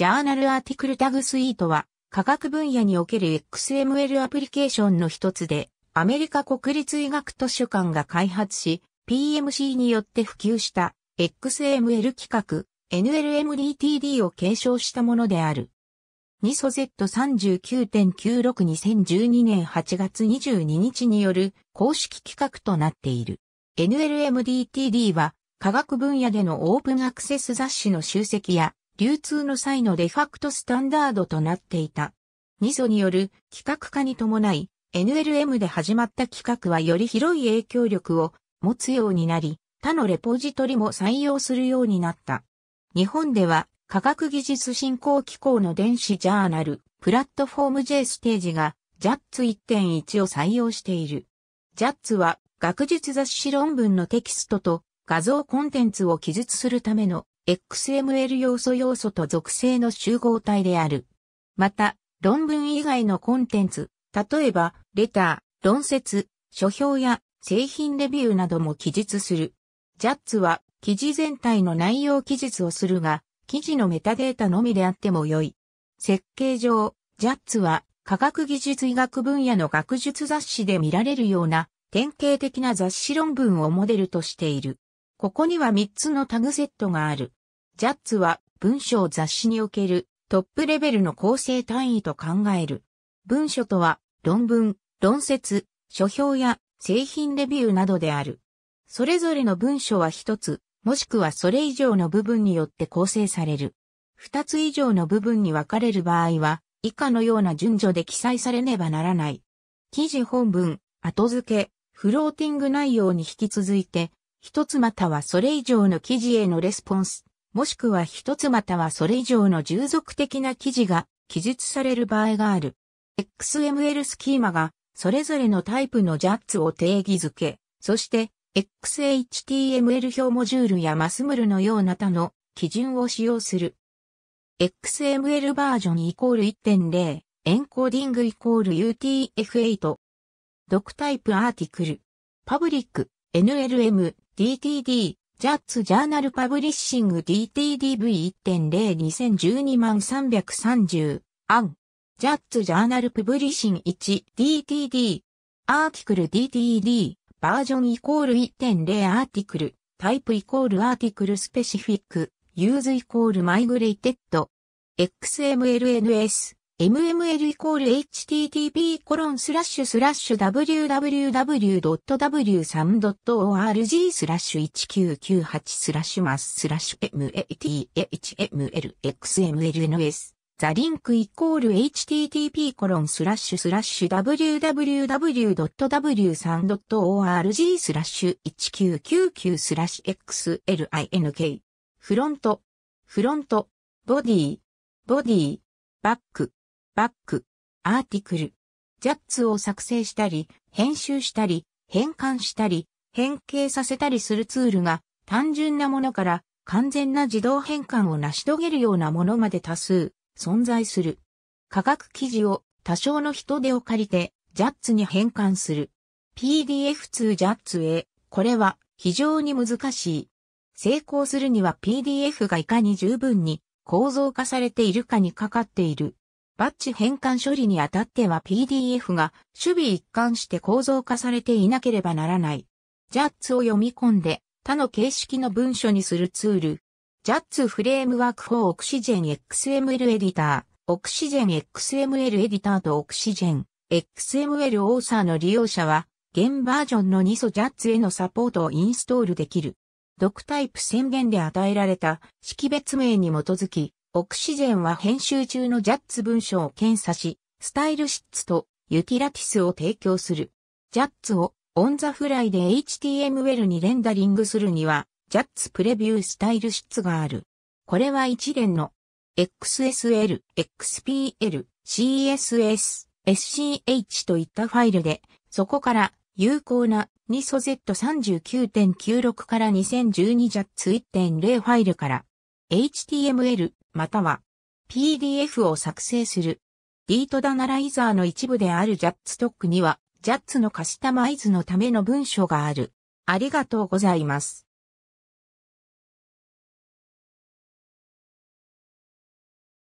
ジャーナルアーティクルタグスイートは、科学分野における XML アプリケーションの一つで、アメリカ国立医学図書館が開発し、PMC によって普及した XML 規格 NLMDTD を継承したものである。ニソ Z39.962012 年8月22日による公式規格となっている。NLMDTD は科学分野でのオープンアクセス雑誌の集積や流通の際のデファクトスタンダードとなっていた。ニ素による規格化に伴い、NLM で始まった規格はより広い影響力を持つようになり、他のレポジトリも採用するようになった。日本では科学技術振興機構の電子ジャーナル、プラットフォーム J ステージが JATS1.1 を採用している。JATS は学術雑誌論文のテキストと画像コンテンツを記述するための XML 要素要素と属性の集合体である。また、論文以外のコンテンツ、例えば、レター、論説、書評や製品レビューなども記述する。ジャッツは、記事全体の内容記述をするが、記事のメタデータのみであっても良い。設計上、ジャッツは、科学技術医学分野の学術雑誌で見られるような、典型的な雑誌論文をモデルとしている。ここには3つのタグセットがある。ジャッツは文章雑誌におけるトップレベルの構成単位と考える。文書とは論文、論説、書評や製品レビューなどである。それぞれの文書は一つ、もしくはそれ以上の部分によって構成される。二つ以上の部分に分かれる場合は、以下のような順序で記載されねばならない。記事本文、後付け、フローティング内容に引き続いて、一つまたはそれ以上の記事へのレスポンス、もしくは一つまたはそれ以上の従属的な記事が記述される場合がある。XML スキーマがそれぞれのタイプのジャッツを定義づけ、そして XHTML 表モジュールやマスムルのような他の基準を使用する。XML バージョンイコール1.0、エンコーディングイコール UTF-8。ドクタイプアーティクル。パブリック、NLM、DTD、ジャッツジャーナルパブリッシング DTDV1.02012 330アン。ジャッツジャーナルパブリッシング 1DTD アーティクル DTD バージョンイコール1.0アーティクルタイプイコールアーティクルスペシフィックユーズイコールマイグレイテッド XMLNS mml イコール http コロンスラッシュスラッシュ www.w3.org スラッシュ1998スラッシュマススラッシュ mathmlxmlns ザリンクイコール http コロンスラッシュスラッシュ www.w3.org スラッシュ1999スラッシュ xlink フロント、フロント、ボディ、ボディ、バック。バック、アーティクル、ジャッツを作成したり、編集したり、変換したり、変形させたりするツールが単純なものから完全な自動変換を成し遂げるようなものまで多数存在する。価格記事を多少の人手を借りてジャッツに変換する。PDF2 ジャッツへ、これは非常に難しい。成功するには PDF がいかに十分に構造化されているかにかかっている。バッチ変換処理にあたっては PDF が守備一貫して構造化されていなければならない。ジャッツを読み込んで他の形式の文書にするツール。ジャッツフレームワーク for Oxygen XML エディター。Oxygen XML エディターと Oxygen XML オーサーの利用者は現バージョンの2素ジャッツへのサポートをインストールできる。ドクタイプ宣言で与えられた識別名に基づき、オクシジェンは編集中のジャッツ文章を検査し、スタイルシッツとユティラティスを提供する。ジャッツをオンザフライで HTML にレンダリングするには、ジャッツプレビュースタイルシッツがある。これは一連の XSL、XPL、CSS、SCH といったファイルで、そこから有効な NISO Z39.96 から 2012JATS1.0 ファイルから HTML または PDF を作成する。ビートダナライザーの一部であるジャッツトックには、ジャッツのカスタマイズのための文書がある。ありがとうございます。